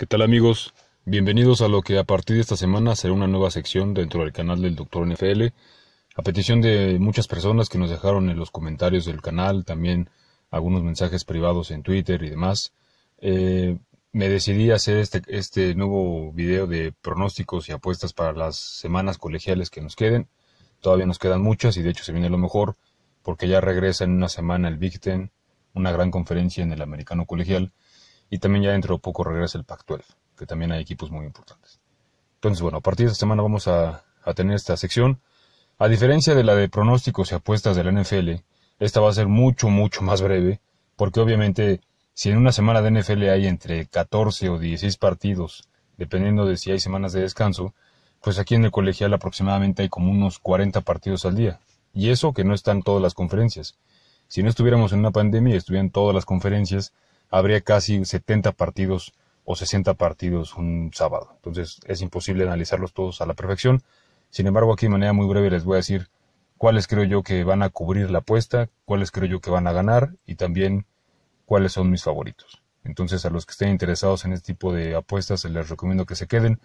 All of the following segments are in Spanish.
¿Qué tal amigos? Bienvenidos a lo que a partir de esta semana será una nueva sección dentro del canal del Doctor NFL. A petición de muchas personas que nos dejaron en los comentarios del canal, también algunos mensajes privados en Twitter y demás, eh, me decidí a hacer este, este nuevo video de pronósticos y apuestas para las semanas colegiales que nos queden. Todavía nos quedan muchas y de hecho se viene lo mejor porque ya regresa en una semana el Big Ten, una gran conferencia en el americano colegial y también ya dentro de poco regresa el Pac-12, que también hay equipos muy importantes. Entonces, bueno, a partir de esta semana vamos a, tener esta sección. A diferencia de la de pronósticos y apuestas de la NFL, esta va a ser mucho, mucho más breve, porque obviamente si en una semana de NFL hay entre 14 o 16 partidos, dependiendo de si hay semanas de descanso, pues aquí en el colegial aproximadamente hay como unos 40 partidos al día. Y eso que no están todas las conferencias. Si no estuviéramos en una pandemia y estuvieran todas las conferencias, habría casi 70 partidos o 60 partidos un sábado. Entonces es imposible analizarlos todos a la perfección. Sin embargo, aquí de manera muy breve les voy a decir cuáles creo yo que van a cubrir la apuesta, cuáles creo yo que van a ganar y también cuáles son mis favoritos. Entonces a los que estén interesados en este tipo de apuestas les recomiendo que se queden.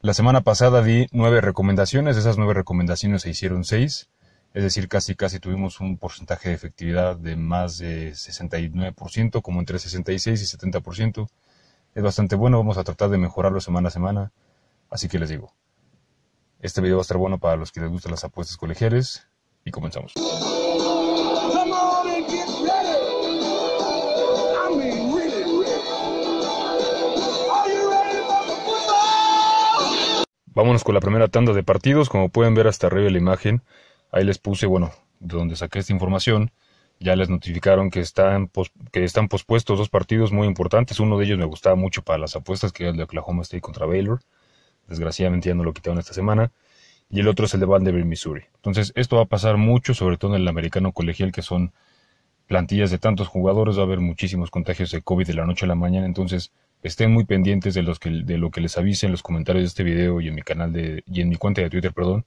La semana pasada di nueve recomendaciones, esas nueve recomendaciones se hicieron seis es decir, casi casi tuvimos un porcentaje de efectividad de más de 69%, como entre 66 y 70%. Es bastante bueno, vamos a tratar de mejorarlo semana a semana, así que les digo, este video va a estar bueno para los que les gustan las apuestas colegiales y comenzamos. Vámonos con la primera tanda de partidos, como pueden ver hasta arriba de la imagen. Ahí les puse, bueno, de donde saqué esta información, ya les notificaron que están, que están pospuestos dos partidos muy importantes. Uno de ellos me gustaba mucho para las apuestas, que era el de Oklahoma State contra Baylor. Desgraciadamente ya no lo quitaron esta semana. Y el otro es el de Vanderbilt, Missouri. Entonces, esto va a pasar mucho, sobre todo en el americano colegial, que son plantillas de tantos jugadores. Va a haber muchísimos contagios de COVID de la noche a la mañana. Entonces, estén muy pendientes de, los que, de lo que les avise en los comentarios de este video y en mi canal de, y en mi cuenta de Twitter, perdón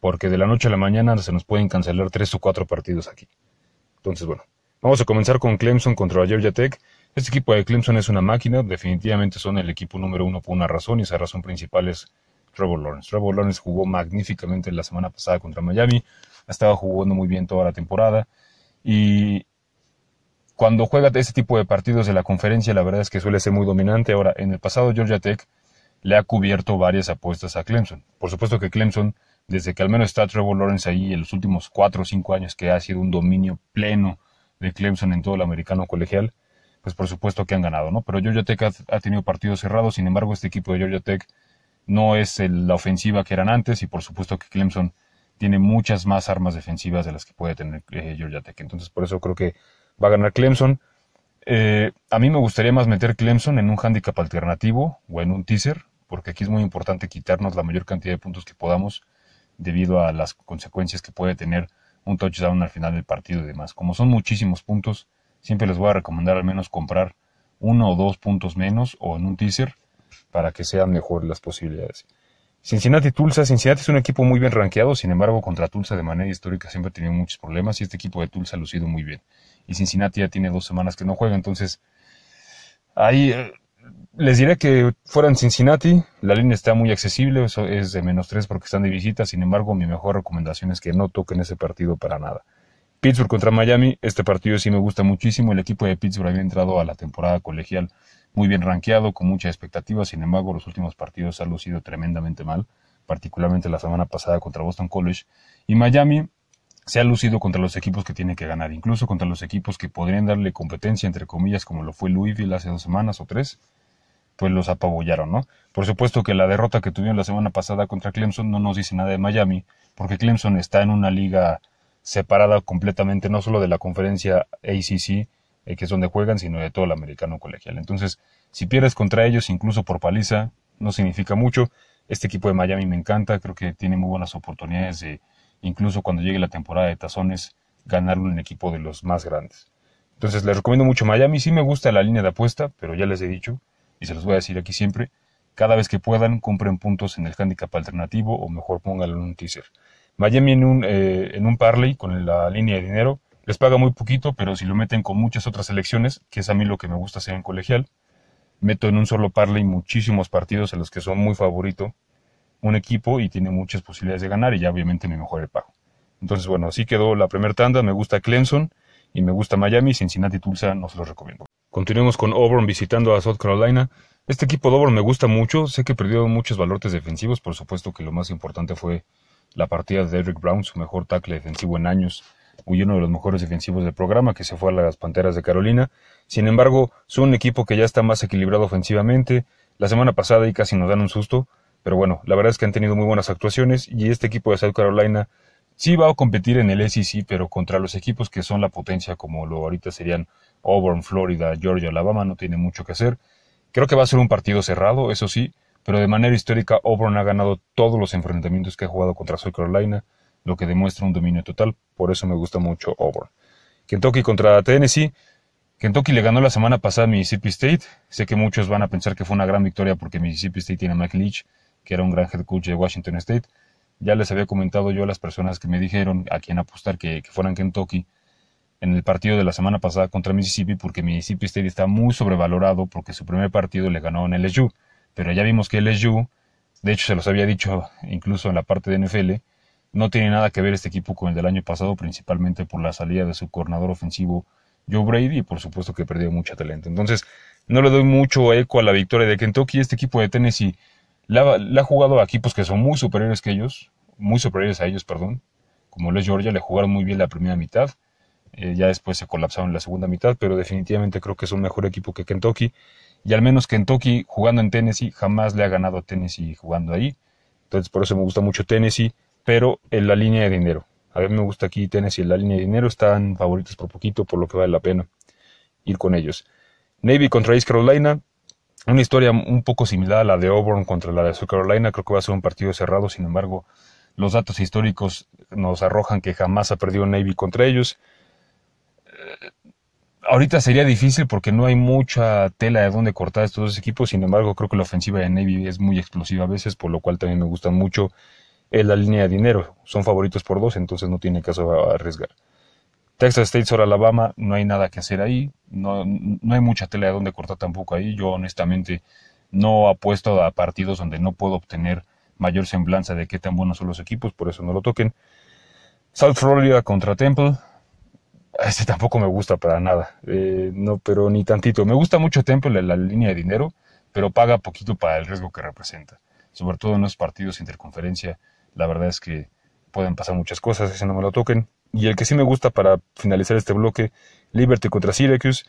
porque de la noche a la mañana se nos pueden cancelar tres o cuatro partidos aquí. Entonces, bueno, vamos a comenzar con Clemson contra Georgia Tech. Este equipo de Clemson es una máquina, definitivamente son el equipo número uno por una razón y esa razón principal es Trevor Lawrence. Trevor Lawrence jugó magníficamente la semana pasada contra Miami, ha estado jugando muy bien toda la temporada y cuando juega ese tipo de partidos de la conferencia la verdad es que suele ser muy dominante. Ahora, en el pasado Georgia Tech le ha cubierto varias apuestas a Clemson. Por supuesto que Clemson desde que al menos está Trevor Lawrence ahí en los últimos cuatro o cinco años que ha sido un dominio pleno de Clemson en todo el americano colegial, pues por supuesto que han ganado, ¿no? Pero Georgia Tech ha, tenido partidos cerrados, sin embargo este equipo de Georgia Tech no es la ofensiva que eran antes y por supuesto que Clemson tiene muchas más armas defensivas de las que puede tener eh, Georgia Tech. Entonces, por eso creo que va a ganar Clemson. Eh, a mí me gustaría más meter Clemson en un handicap alternativo o en un teaser, porque aquí es muy importante quitarnos la mayor cantidad de puntos que podamos debido a las consecuencias que puede tener un touchdown al final del partido y demás. Como son muchísimos puntos, siempre les voy a recomendar al menos comprar uno o dos puntos menos o en un teaser para que sean mejor las posibilidades. Cincinnati Tulsa, Cincinnati es un equipo muy bien rankeado, sin embargo contra Tulsa de manera histórica siempre ha tenido muchos problemas y este equipo de Tulsa ha lucido muy bien. Y Cincinnati ya tiene dos semanas que no juega, entonces ahí eh, les diré que fuera en Cincinnati, la línea está muy accesible, eso es de menos 3 porque están de visita, sin embargo mi mejor recomendación es que no toquen ese partido para nada. Pittsburgh contra Miami, este partido sí me gusta muchísimo, el equipo de Pittsburgh había entrado a la temporada colegial muy bien rankeado, con mucha expectativa, sin embargo los últimos partidos han lucido tremendamente mal, particularmente la semana pasada contra Boston College, y Miami se ha lucido contra los equipos que tiene que ganar, incluso contra los equipos que podrían darle competencia, entre comillas, como lo fue Louisville hace dos semanas o tres, pues los apabullaron, ¿no? Por supuesto que la derrota que tuvieron la semana pasada contra Clemson no nos dice nada de Miami, porque Clemson está en una liga separada completamente, no solo de la conferencia ACC, eh, que es donde juegan, sino de todo el americano colegial. Entonces, si pierdes contra ellos, incluso por paliza, no significa mucho. Este equipo de Miami me encanta, creo que tiene muy buenas oportunidades de, incluso cuando llegue la temporada de tazones, ganar un equipo de los más grandes. Entonces, les recomiendo mucho Miami, sí me gusta la línea de apuesta, pero ya les he dicho, y se los voy a decir aquí siempre, cada vez que puedan compren puntos en el handicap alternativo o mejor pónganlo en un teaser. Miami en un, eh, en un parlay con la línea de dinero les paga muy poquito, pero si lo meten con muchas otras selecciones, que es a mí lo que me gusta hacer en colegial, meto en un solo parlay muchísimos partidos en los que son muy favorito un equipo y tiene muchas posibilidades de ganar y ya obviamente me mejora el pago. Entonces, bueno, así quedó la primera tanda. Me gusta Clemson y me gusta Miami. Cincinnati Tulsa no se los recomiendo. Continuemos con Auburn visitando a South Carolina. Este equipo de Auburn me gusta mucho. Sé que perdió muchos valores defensivos. Por supuesto que lo más importante fue la partida de Derrick Brown, su mejor tackle defensivo en años, y uno de los mejores defensivos del programa, que se fue a las Panteras de Carolina. Sin embargo, son un equipo que ya está más equilibrado ofensivamente. La semana pasada y casi nos dan un susto. Pero bueno, la verdad es que han tenido muy buenas actuaciones y este equipo de South Carolina sí va a competir en el SEC, pero contra los equipos que son la potencia, como lo ahorita serían Auburn, Florida, Georgia, Alabama, no tiene mucho que hacer. Creo que va a ser un partido cerrado, eso sí, pero de manera histórica Auburn ha ganado todos los enfrentamientos que ha jugado contra South Carolina, lo que demuestra un dominio total, por eso me gusta mucho Auburn. Kentucky contra Tennessee. Kentucky le ganó la semana pasada a Mississippi State. Sé que muchos van a pensar que fue una gran victoria porque Mississippi State tiene a Mike Leach, que era un gran head coach de Washington State ya les había comentado yo a las personas que me dijeron a quién apostar que, que fueran Kentucky en el partido de la semana pasada contra Mississippi porque Mississippi State está muy sobrevalorado porque su primer partido le ganó en LSU. Pero ya vimos que LSU, de hecho se los había dicho incluso en la parte de NFL, no tiene nada que ver este equipo con el del año pasado, principalmente por la salida de su coordinador ofensivo Joe Brady y por supuesto que perdió mucho talento. Entonces, no le doy mucho eco a la victoria de Kentucky. Este equipo de Tennessee le ha jugado a equipos que son muy superiores que ellos, muy superiores a ellos, perdón, como lo es Georgia, le jugaron muy bien la primera mitad, eh, ya después se colapsaron en la segunda mitad, pero definitivamente creo que es un mejor equipo que Kentucky, y al menos Kentucky jugando en Tennessee jamás le ha ganado a Tennessee jugando ahí, entonces por eso me gusta mucho Tennessee, pero en la línea de dinero, a mí me gusta aquí Tennessee en la línea de dinero, están favoritos por poquito, por lo que vale la pena ir con ellos. Navy contra East Carolina, una historia un poco similar a la de Auburn contra la de South Carolina. Creo que va a ser un partido cerrado, sin embargo, los datos históricos nos arrojan que jamás ha perdido Navy contra ellos. Eh, ahorita sería difícil porque no hay mucha tela de dónde cortar estos dos equipos. Sin embargo, creo que la ofensiva de Navy es muy explosiva a veces, por lo cual también me gusta mucho la línea de dinero. Son favoritos por dos, entonces no tiene caso arriesgar. Texas State sobre Alabama, no hay nada que hacer ahí, no, hay mucha tela de donde cortar tampoco ahí. Yo honestamente no apuesto a partidos donde no puedo obtener mayor semblanza de qué tan buenos son los equipos, por eso no lo toquen. South Florida contra Temple, este tampoco me gusta para nada, eh, no, pero ni tantito. Me gusta mucho Temple en la línea de dinero, pero paga poquito para el riesgo que representa. Sobre todo en los partidos interconferencia, la verdad es que pueden pasar muchas cosas, ese no me lo toquen y el que sí me gusta para finalizar este bloque, Liberty contra Syracuse.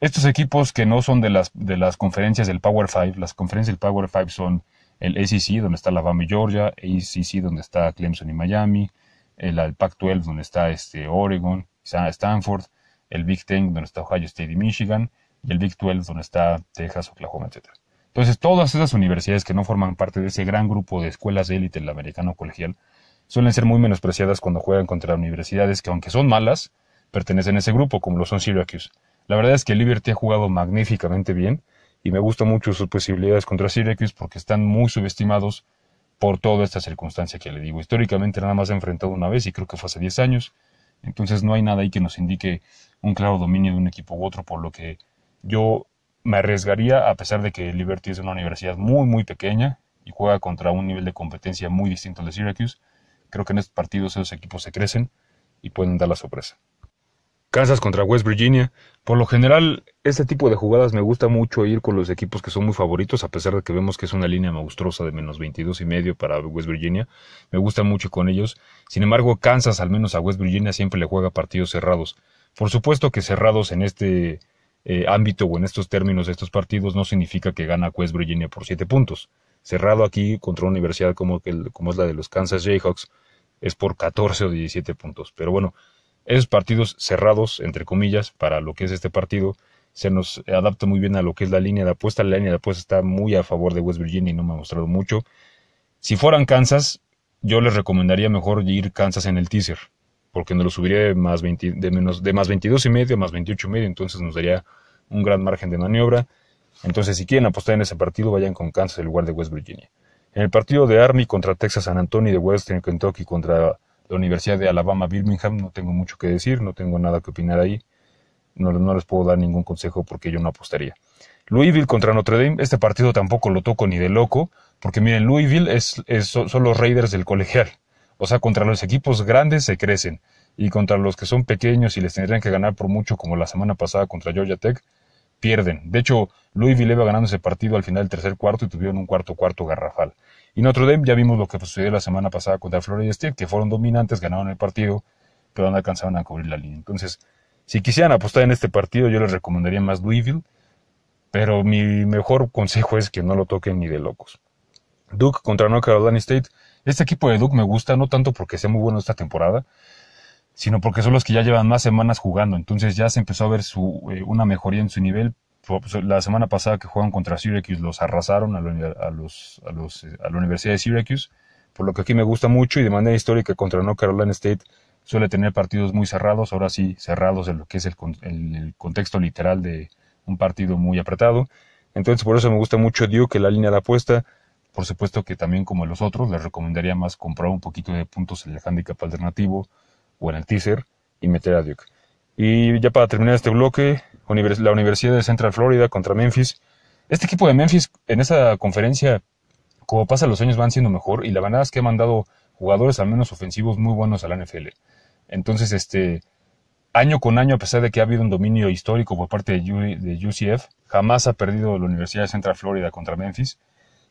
Estos equipos que no son de las, de las conferencias del Power Five, las conferencias del Power Five son el ACC, donde está Alabama y Georgia, ACC, donde está Clemson y Miami, el, Pac-12, donde está este, Oregon, Stanford, el Big Ten, donde está Ohio State y Michigan, y el Big 12, donde está Texas, Oklahoma, etc. Entonces, todas esas universidades que no forman parte de ese gran grupo de escuelas de élite el americano colegial, suelen ser muy menospreciadas cuando juegan contra universidades que, aunque son malas, pertenecen a ese grupo, como lo son Syracuse. La verdad es que Liberty ha jugado magníficamente bien y me gustan mucho sus posibilidades contra Syracuse porque están muy subestimados por toda esta circunstancia que le digo. Históricamente nada más se ha enfrentado una vez y creo que fue hace 10 años. Entonces no hay nada ahí que nos indique un claro dominio de un equipo u otro, por lo que yo me arriesgaría, a pesar de que Liberty es una universidad muy, muy pequeña y juega contra un nivel de competencia muy distinto al de Syracuse, Creo que en estos partidos esos equipos se crecen y pueden dar la sorpresa. Kansas contra West Virginia. Por lo general, este tipo de jugadas me gusta mucho ir con los equipos que son muy favoritos, a pesar de que vemos que es una línea monstruosa de menos 22 y medio para West Virginia. Me gusta mucho con ellos. Sin embargo, Kansas, al menos a West Virginia, siempre le juega partidos cerrados. Por supuesto que cerrados en este eh, ámbito o en estos términos de estos partidos no significa que gana West Virginia por 7 puntos cerrado aquí contra una universidad como, como es la de los Kansas Jayhawks, es por 14 o 17 puntos. Pero bueno, esos partidos cerrados, entre comillas, para lo que es este partido, se nos adapta muy bien a lo que es la línea de apuesta. La línea de apuesta está muy a favor de West Virginia y no me ha mostrado mucho. Si fueran Kansas, yo les recomendaría mejor ir Kansas en el teaser, porque nos lo subiría de más, 20, de menos, de más 22 y medio, más 28 y medio, entonces nos daría un gran margen de maniobra. Entonces, si quieren apostar en ese partido, vayan con Kansas en lugar de West Virginia. En el partido de Army contra Texas San Antonio y de Western Kentucky contra la Universidad de Alabama Birmingham, no tengo mucho que decir, no tengo nada que opinar ahí. No, les puedo dar ningún consejo porque yo no apostaría. Louisville contra Notre Dame, este partido tampoco lo toco ni de loco, porque miren, Louisville es, son los Raiders del colegial. O sea, contra los equipos grandes se crecen. Y contra los que son pequeños y les tendrían que ganar por mucho, como la semana pasada contra Georgia Tech, pierden. De hecho, Louisville iba ganando ese partido al final del tercer cuarto y tuvieron un cuarto cuarto garrafal. Y Notre Dame ya vimos lo que sucedió la semana pasada contra Florida State, que fueron dominantes, ganaron el partido, pero no alcanzaron a cubrir la línea. Entonces, si quisieran apostar en este partido, yo les recomendaría más Louisville, pero mi mejor consejo es que no lo toquen ni de locos. Duke contra North Carolina State. Este equipo de Duke me gusta, no tanto porque sea muy bueno esta temporada, sino porque son los que ya llevan más semanas jugando. Entonces ya se empezó a ver su, eh, una mejoría en su nivel. Pues, la semana pasada que juegan contra Syracuse los arrasaron a, los, a, los, eh, a la Universidad de Syracuse, por lo que aquí me gusta mucho y de manera histórica contra North Carolina State suele tener partidos muy cerrados, ahora sí cerrados en lo que es el, el, el, contexto literal de un partido muy apretado. Entonces por eso me gusta mucho que la línea de apuesta. Por supuesto que también como los otros, les recomendaría más comprar un poquito de puntos en el handicap alternativo, o en el teaser y meter a Duke. Y ya para terminar este bloque, la Universidad de Central Florida contra Memphis. Este equipo de Memphis en esa conferencia, como pasa los años, van siendo mejor y la verdad es que ha mandado jugadores al menos ofensivos muy buenos a la NFL. Entonces, este, año con año, a pesar de que ha habido un dominio histórico por parte de, UCF, jamás ha perdido la Universidad de Central Florida contra Memphis.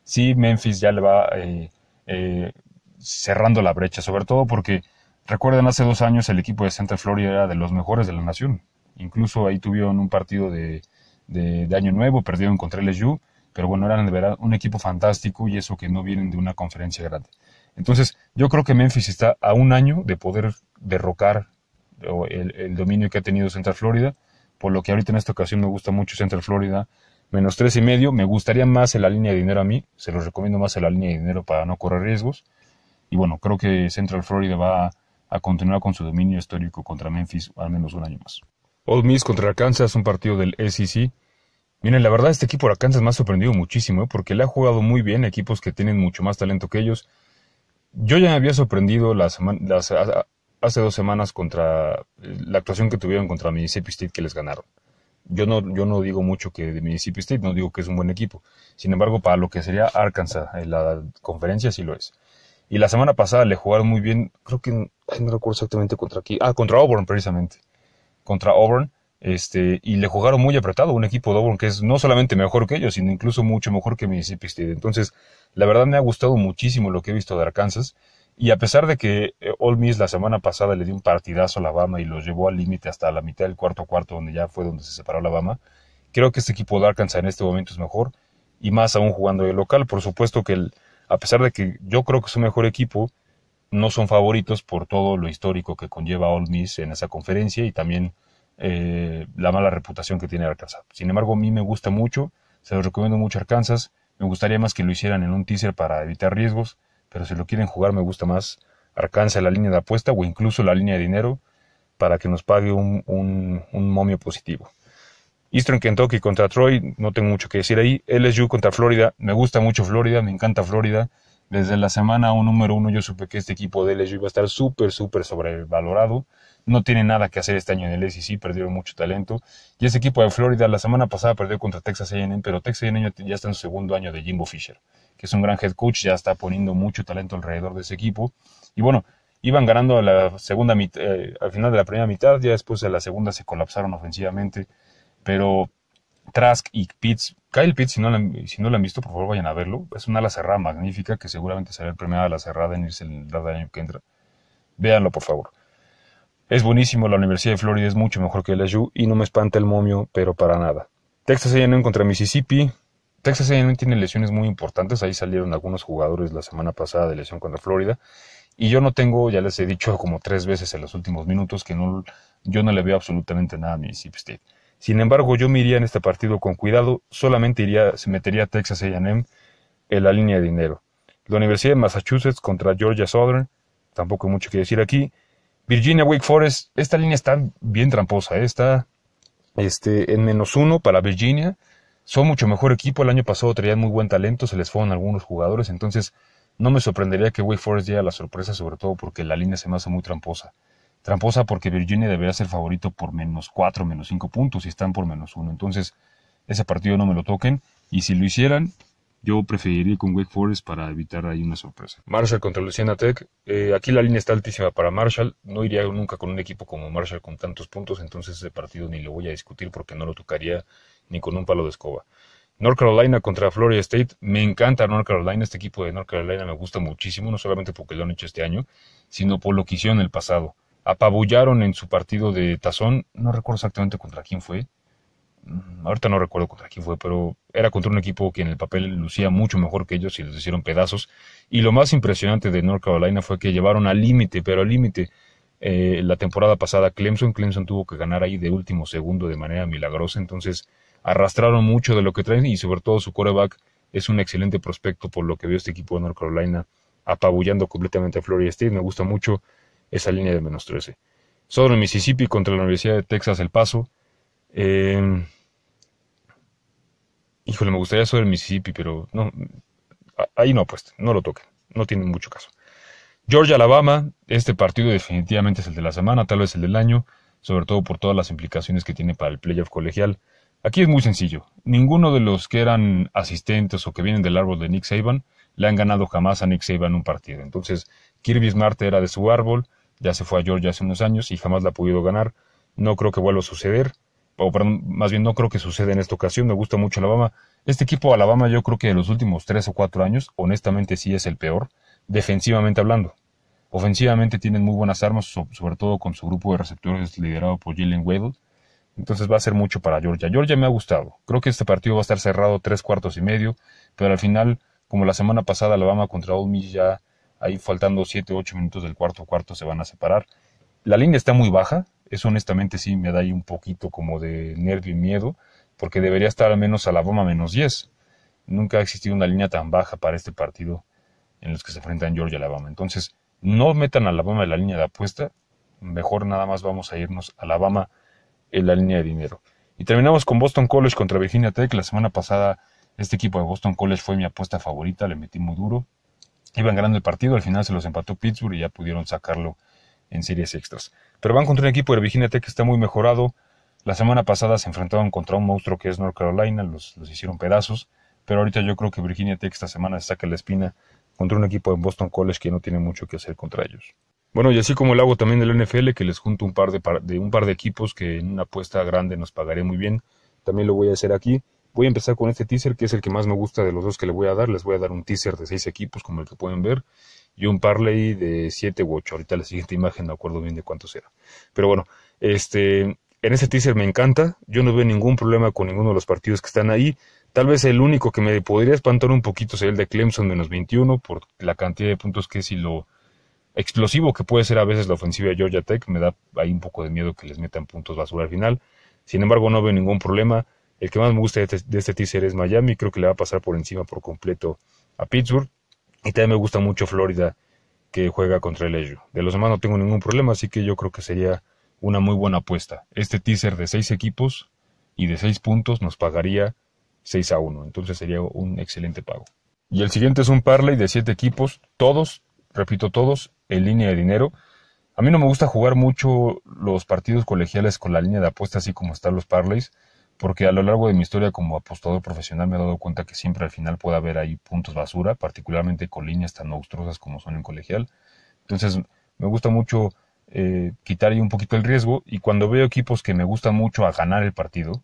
Sí, Memphis ya le va eh, eh, cerrando la brecha, sobre todo porque Recuerden, hace dos años el equipo de Central Florida era de los mejores de la nación. Incluso ahí tuvieron un partido de, Año Nuevo, perdieron contra LSU, pero bueno, eran de verdad un equipo fantástico y eso que no vienen de una conferencia grande. Entonces, yo creo que Memphis está a un año de poder derrocar el, el dominio que ha tenido Central Florida, por lo que ahorita en esta ocasión me gusta mucho Central Florida, menos tres y medio, me gustaría más en la línea de dinero a mí, se los recomiendo más en la línea de dinero para no correr riesgos, y bueno, creo que Central Florida va a continuar con su dominio histórico contra Memphis al menos un año más. Old Miss contra Arkansas, un partido del SEC. Miren, la verdad este equipo de Arkansas me ha sorprendido muchísimo ¿eh? porque le ha jugado muy bien a equipos que tienen mucho más talento que ellos. Yo ya me había sorprendido las, las, hace dos semanas contra eh, la actuación que tuvieron contra Mississippi State que les ganaron. Yo no, yo no digo mucho que de Mississippi State, no digo que es un buen equipo. Sin embargo, para lo que sería Arkansas, en la conferencia sí lo es. Y la semana pasada le jugaron muy bien, creo que no recuerdo exactamente contra quién. Ah, contra Auburn, precisamente. Contra Auburn. Este, y le jugaron muy apretado un equipo de Auburn que es no solamente mejor que ellos, sino incluso mucho mejor que Mississippi State. Entonces, la verdad me ha gustado muchísimo lo que he visto de Arkansas. Y a pesar de que eh, Ole Miss la semana pasada le dio un partidazo a Alabama y los llevó al límite hasta la mitad del cuarto cuarto, donde ya fue donde se separó Alabama, creo que este equipo de Arkansas en este momento es mejor y más aún jugando de local. Por supuesto que el, a pesar de que yo creo que es un mejor equipo, no son favoritos por todo lo histórico que conlleva Old Miss en esa conferencia y también eh, la mala reputación que tiene Arkansas. Sin embargo, a mí me gusta mucho, se los recomiendo mucho Arkansas. Me gustaría más que lo hicieran en un teaser para evitar riesgos, pero si lo quieren jugar me gusta más Arkansas la línea de apuesta o incluso la línea de dinero para que nos pague un, un, un momio positivo. Eastern Kentucky contra Troy, no tengo mucho que decir ahí. LSU contra Florida, me gusta mucho Florida, me encanta Florida. Desde la semana un número uno yo supe que este equipo de LSU iba a estar súper, súper sobrevalorado. No tiene nada que hacer este año en el SEC, perdieron mucho talento. Y ese equipo de Florida la semana pasada perdió contra Texas A&M, pero Texas A&M ya está en su segundo año de Jimbo Fisher, que es un gran head coach, ya está poniendo mucho talento alrededor de ese equipo. Y bueno, iban ganando a la segunda mitad, eh, al final de la primera mitad, ya después de la segunda se colapsaron ofensivamente, pero Trask y Pitts. Kyle Pitts, si no, lo han visto, por favor vayan a verlo. Es una ala cerrada magnífica que seguramente será el la la cerrada en irse el año que entra. Véanlo, por favor. Es buenísimo, la Universidad de Florida es mucho mejor que la LSU y no me espanta el momio, pero para nada. Texas A&M contra Mississippi. Texas A&M tiene lesiones muy importantes, ahí salieron algunos jugadores la semana pasada de lesión contra Florida y yo no tengo, ya les he dicho como tres veces en los últimos minutos que no, yo no le veo absolutamente nada a Mississippi State. Sin embargo, yo me iría en este partido con cuidado, solamente iría, se metería Texas AM en la línea de dinero. La Universidad de Massachusetts contra Georgia Southern, tampoco hay mucho que decir aquí. Virginia Wake Forest, esta línea está bien tramposa, ¿eh? está este, en menos uno para Virginia. Son mucho mejor equipo, el año pasado traían muy buen talento, se les fueron algunos jugadores, entonces no me sorprendería que Wake Forest a la sorpresa, sobre todo porque la línea se me hace muy tramposa. Tramposa porque Virginia debería ser favorito por menos 4, menos 5 puntos y están por menos 1. Entonces, ese partido no me lo toquen. Y si lo hicieran, yo preferiría con Wake Forest para evitar ahí una sorpresa. Marshall contra Luciana Tech. Eh, aquí la línea está altísima para Marshall. No iría nunca con un equipo como Marshall con tantos puntos. Entonces, ese partido ni lo voy a discutir porque no lo tocaría ni con un palo de escoba. North Carolina contra Florida State. Me encanta North Carolina, este equipo de North Carolina me gusta muchísimo, no solamente porque lo han hecho este año, sino por lo que hicieron en el pasado apabullaron en su partido de tazón, no recuerdo exactamente contra quién fue, mm, ahorita no recuerdo contra quién fue, pero era contra un equipo que en el papel lucía mucho mejor que ellos y les hicieron pedazos. Y lo más impresionante de North Carolina fue que llevaron al límite, pero al límite, eh, la temporada pasada Clemson. Clemson tuvo que ganar ahí de último segundo de manera milagrosa, entonces arrastraron mucho de lo que traen y sobre todo su coreback es un excelente prospecto por lo que veo este equipo de North Carolina apabullando completamente a Florida State. Me gusta mucho esa línea de menos 13. Sobre Mississippi contra la Universidad de Texas El Paso. Em, híjole, me gustaría sobre Mississippi, pero no, ahí no pues no lo toquen, no tienen mucho caso. Georgia Alabama, este partido definitivamente es el de la semana, tal vez el del año, sobre todo por todas las implicaciones que tiene para el playoff colegial. Aquí es muy sencillo, ninguno de los que eran asistentes o que vienen del árbol de Nick Saban le han ganado jamás a Nick Saban un partido. Entonces, Kirby Smart era de su árbol, ya se fue a Georgia hace unos años y jamás la ha podido ganar. No creo que vuelva a suceder, o más bien no creo que suceda en esta ocasión. Me gusta mucho Alabama. Este equipo de Alabama yo creo que de los últimos tres o cuatro años, honestamente sí es el peor, defensivamente hablando. Ofensivamente tienen muy buenas armas, sobre todo con su grupo de receptores liderado por Jalen Waddle. Entonces va a ser mucho para Georgia. Georgia me ha gustado. Creo que este partido va a estar cerrado tres cuartos y medio, pero al final, como la semana pasada Alabama contra Ole ya ahí faltando 7 o 8 minutos del cuarto cuarto se van a separar. La línea está muy baja, eso honestamente sí me da ahí un poquito como de nervio y miedo, porque debería estar al menos a la bomba menos 10. Nunca ha existido una línea tan baja para este partido en los que se enfrentan Georgia y Alabama. Entonces, no metan a Alabama en la línea de apuesta, mejor nada más vamos a irnos a Alabama en la línea de dinero. Y terminamos con Boston College contra Virginia Tech. La semana pasada este equipo de Boston College fue mi apuesta favorita, le metí muy duro, Iban ganando el partido, al final se los empató Pittsburgh y ya pudieron sacarlo en series extras. Pero van contra un equipo de Virginia Tech que está muy mejorado. La semana pasada se enfrentaron contra un monstruo que es North Carolina, los, hicieron pedazos. Pero ahorita yo creo que Virginia Tech esta semana se saca la espina contra un equipo de Boston College que no tiene mucho que hacer contra ellos. Bueno, y así como lo hago también del NFL, que les junto un par de, un par de equipos que en una apuesta grande nos pagaré muy bien, también lo voy a hacer aquí. Voy a empezar con este teaser que es el que más me gusta de los dos que le voy a dar. Les voy a dar un teaser de seis equipos como el que pueden ver y un parlay de siete u ocho. Ahorita la siguiente imagen no acuerdo bien de cuántos era. Pero bueno, este, en ese teaser me encanta. Yo no veo ningún problema con ninguno de los partidos que están ahí. Tal vez el único que me podría espantar un poquito sería el de Clemson menos 21 por la cantidad de puntos que es y lo explosivo que puede ser a veces la ofensiva de Georgia Tech. Me da ahí un poco de miedo que les metan puntos basura al final. Sin embargo, no veo ningún problema. El que más me gusta este, de este, teaser es Miami, creo que le va a pasar por encima por completo a Pittsburgh. Y también me gusta mucho Florida, que juega contra el ello De los demás no tengo ningún problema, así que yo creo que sería una muy buena apuesta. Este teaser de seis equipos y de seis puntos nos pagaría 6 a 1, entonces sería un excelente pago. Y el siguiente es un parlay de siete equipos, todos, repito, todos en línea de dinero. A mí no me gusta jugar mucho los partidos colegiales con la línea de apuesta, así como están los parlays porque a lo largo de mi historia como apostador profesional me he dado cuenta que siempre al final puede haber ahí puntos basura, particularmente con líneas tan monstruosas como son en colegial. Entonces, me gusta mucho eh, quitar ahí un poquito el riesgo y cuando veo equipos que me gustan mucho a ganar el partido,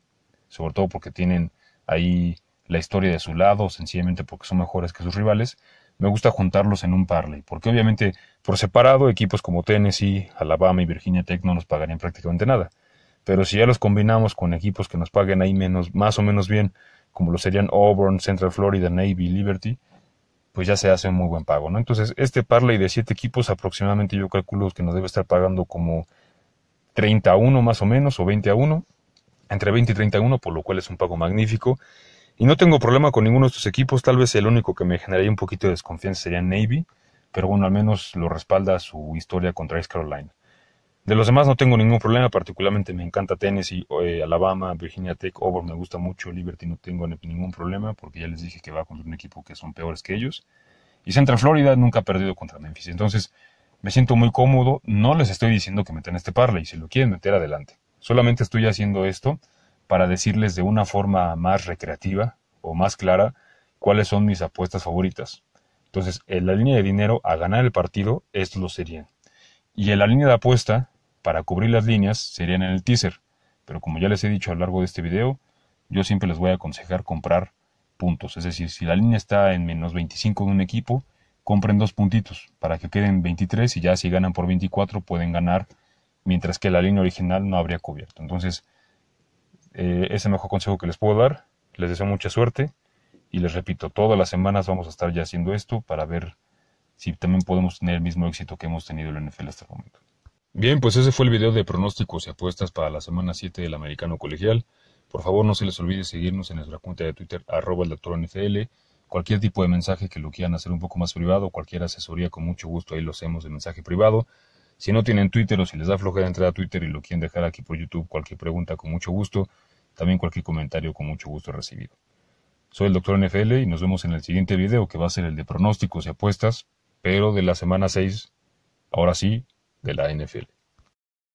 sobre todo porque tienen ahí la historia de su lado, sencillamente porque son mejores que sus rivales, me gusta juntarlos en un parley, porque obviamente por separado equipos como Tennessee, Alabama y Virginia Tech no nos pagarían prácticamente nada. Pero si ya los combinamos con equipos que nos paguen ahí menos, más o menos bien, como lo serían Auburn, Central Florida, Navy, Liberty, pues ya se hace un muy buen pago, ¿no? Entonces, este parlay de siete equipos aproximadamente yo calculo que nos debe estar pagando como 30 a 1 más o menos, o 20 a 1, entre 20 y 31, por lo cual es un pago magnífico. Y no tengo problema con ninguno de estos equipos, tal vez el único que me generaría un poquito de desconfianza sería Navy, pero bueno, al menos lo respalda su historia contra East Carolina. De los demás no tengo ningún problema, particularmente me encanta Tennessee, eh, Alabama, Virginia Tech, Auburn me gusta mucho, Liberty no tengo ningún problema porque ya les dije que va contra un equipo que son peores que ellos. Y Central Florida nunca ha perdido contra Memphis, entonces me siento muy cómodo, no les estoy diciendo que metan este parlay, si lo quieren meter adelante. Solamente estoy haciendo esto para decirles de una forma más recreativa o más clara cuáles son mis apuestas favoritas. Entonces, en la línea de dinero a ganar el partido, estos lo serían. Y en la línea de apuesta, para cubrir las líneas, serían en el teaser. Pero como ya les he dicho a lo largo de este video, yo siempre les voy a aconsejar comprar puntos. Es decir, si la línea está en menos 25 de un equipo, compren dos puntitos para que queden 23 y ya si ganan por 24 pueden ganar, mientras que la línea original no habría cubierto. Entonces, eh, ese es el mejor consejo que les puedo dar. Les deseo mucha suerte y les repito, todas las semanas vamos a estar ya haciendo esto para ver si también podemos tener el mismo éxito que hemos tenido en el NFL hasta el momento. Bien, pues ese fue el video de pronósticos y apuestas para la semana 7 del Americano Colegial. Por favor, no se les olvide seguirnos en nuestra cuenta de Twitter, arroba el doctor NFL. Cualquier tipo de mensaje que lo quieran hacer un poco más privado, cualquier asesoría, con mucho gusto ahí lo hacemos de mensaje privado. Si no tienen Twitter o si les da floja de entrar a Twitter y lo quieren dejar aquí por YouTube, cualquier pregunta con mucho gusto, también cualquier comentario con mucho gusto recibido. Soy el doctor NFL y nos vemos en el siguiente video que va a ser el de pronósticos y apuestas pero de la semana 6, ahora sí, de la NFL.